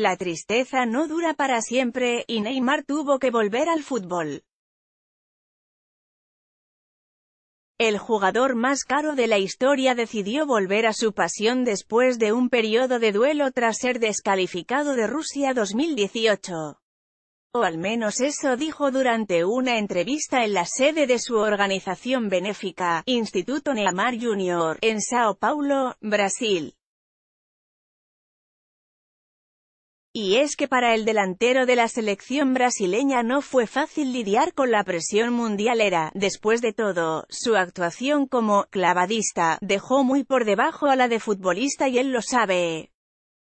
La tristeza no dura para siempre, y Neymar tuvo que volver al fútbol. El jugador más caro de la historia decidió volver a su pasión después de un periodo de duelo tras ser descalificado de Rusia 2018. O al menos eso dijo durante una entrevista en la sede de su organización benéfica, Instituto Neymar Jr., en Sao Paulo, Brasil. Y es que para el delantero de la selección brasileña no fue fácil lidiar con la presión mundialera. Después de todo, su actuación como clavadista dejó muy por debajo a la de futbolista y él lo sabe.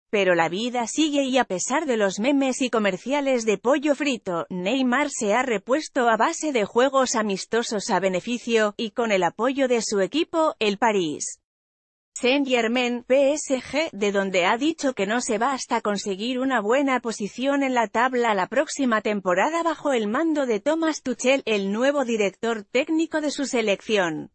Pero la vida sigue y a pesar de los memes y comerciales de pollo frito, Neymar se ha repuesto a base de juegos amistosos a beneficio, y con el apoyo de su equipo, el París. Saint-Germain, PSG, de donde ha dicho que no se va hasta conseguir una buena posición en la tabla la próxima temporada bajo el mando de Thomas Tuchel, el nuevo director técnico de su selección.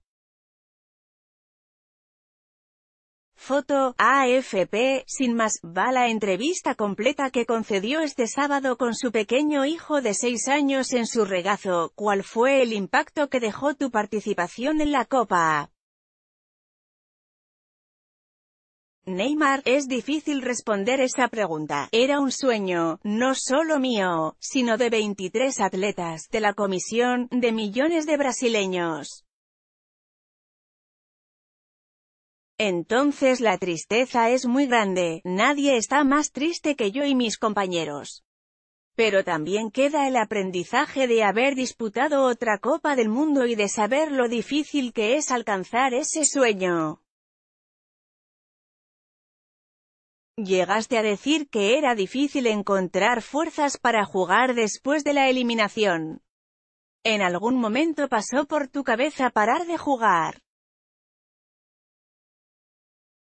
Foto, AFP, sin más, va la entrevista completa que concedió este sábado con su pequeño hijo de seis años en su regazo, ¿cuál fue el impacto que dejó tu participación en la Copa? Neymar, es difícil responder esa pregunta. Era un sueño, no solo mío, sino de 23 atletas, de la comisión, de millones de brasileños. Entonces la tristeza es muy grande, nadie está más triste que yo y mis compañeros. Pero también queda el aprendizaje de haber disputado otra Copa del Mundo y de saber lo difícil que es alcanzar ese sueño. Llegaste a decir que era difícil encontrar fuerzas para jugar después de la eliminación. ¿En algún momento pasó por tu cabeza parar de jugar?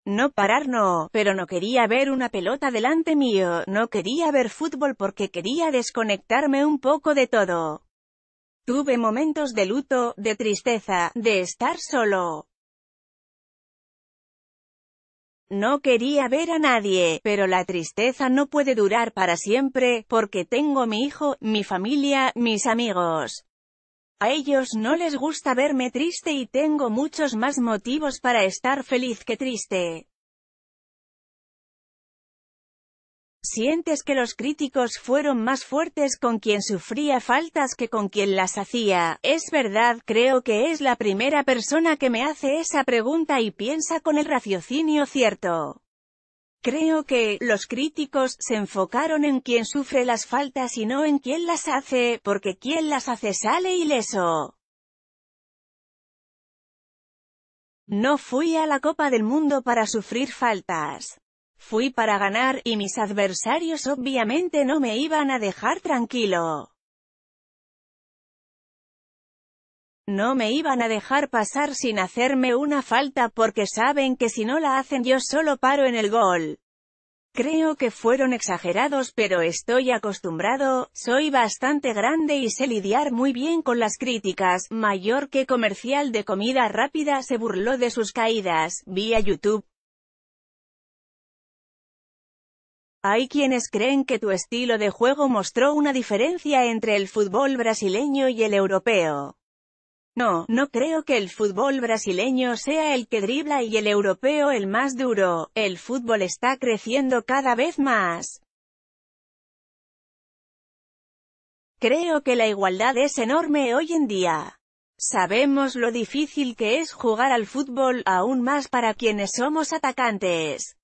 No parar no, pero no quería ver una pelota delante mío, no quería ver fútbol porque quería desconectarme un poco de todo. Tuve momentos de luto, de tristeza, de estar solo. No quería ver a nadie, pero la tristeza no puede durar para siempre, porque tengo mi hijo, mi familia, mis amigos. A ellos no les gusta verme triste y tengo muchos más motivos para estar feliz que triste. sientes que los críticos fueron más fuertes con quien sufría faltas que con quien las hacía. Es verdad, creo que es la primera persona que me hace esa pregunta y piensa con el raciocinio cierto. Creo que, los críticos, se enfocaron en quien sufre las faltas y no en quien las hace, porque quien las hace sale ileso. No fui a la Copa del Mundo para sufrir faltas. Fui para ganar, y mis adversarios obviamente no me iban a dejar tranquilo. No me iban a dejar pasar sin hacerme una falta porque saben que si no la hacen yo solo paro en el gol. Creo que fueron exagerados pero estoy acostumbrado, soy bastante grande y sé lidiar muy bien con las críticas, mayor que comercial de comida rápida se burló de sus caídas, vía YouTube, Hay quienes creen que tu estilo de juego mostró una diferencia entre el fútbol brasileño y el europeo. No, no creo que el fútbol brasileño sea el que dribla y el europeo el más duro, el fútbol está creciendo cada vez más. Creo que la igualdad es enorme hoy en día. Sabemos lo difícil que es jugar al fútbol, aún más para quienes somos atacantes.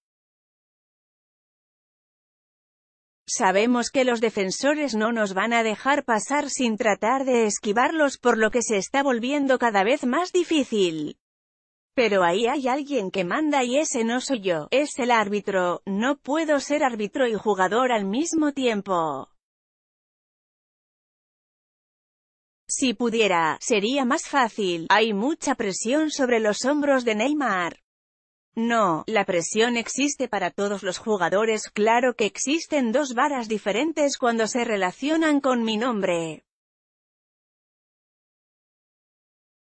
Sabemos que los defensores no nos van a dejar pasar sin tratar de esquivarlos por lo que se está volviendo cada vez más difícil. Pero ahí hay alguien que manda y ese no soy yo, es el árbitro, no puedo ser árbitro y jugador al mismo tiempo. Si pudiera, sería más fácil, hay mucha presión sobre los hombros de Neymar. No, la presión existe para todos los jugadores, claro que existen dos varas diferentes cuando se relacionan con mi nombre.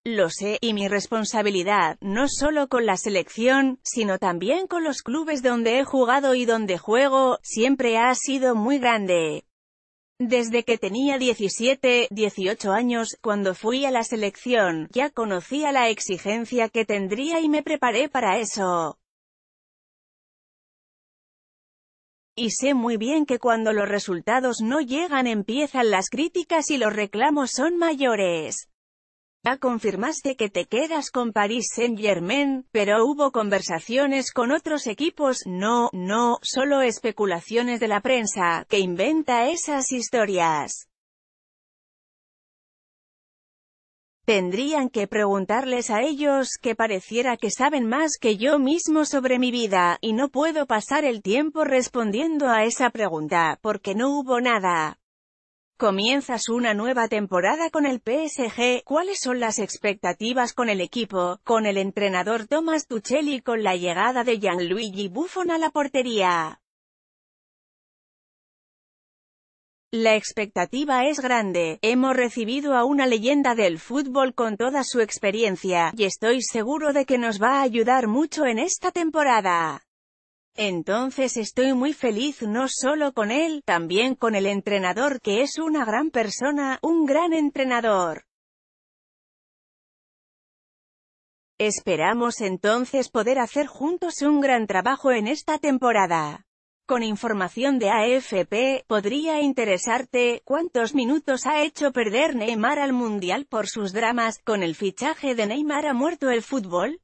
Lo sé, y mi responsabilidad, no solo con la selección, sino también con los clubes donde he jugado y donde juego, siempre ha sido muy grande. Desde que tenía 17, 18 años, cuando fui a la selección, ya conocía la exigencia que tendría y me preparé para eso. Y sé muy bien que cuando los resultados no llegan empiezan las críticas y los reclamos son mayores. Ya confirmaste que te quedas con Paris Saint-Germain, pero hubo conversaciones con otros equipos, no, no, solo especulaciones de la prensa, que inventa esas historias. Tendrían que preguntarles a ellos que pareciera que saben más que yo mismo sobre mi vida, y no puedo pasar el tiempo respondiendo a esa pregunta, porque no hubo nada. Comienzas una nueva temporada con el PSG, ¿cuáles son las expectativas con el equipo, con el entrenador Thomas Tuchel y con la llegada de Gianluigi Buffon a la portería? La expectativa es grande, hemos recibido a una leyenda del fútbol con toda su experiencia, y estoy seguro de que nos va a ayudar mucho en esta temporada. Entonces estoy muy feliz no solo con él, también con el entrenador que es una gran persona, un gran entrenador. Esperamos entonces poder hacer juntos un gran trabajo en esta temporada. Con información de AFP, podría interesarte, ¿cuántos minutos ha hecho perder Neymar al Mundial por sus dramas? ¿Con el fichaje de Neymar ha muerto el fútbol?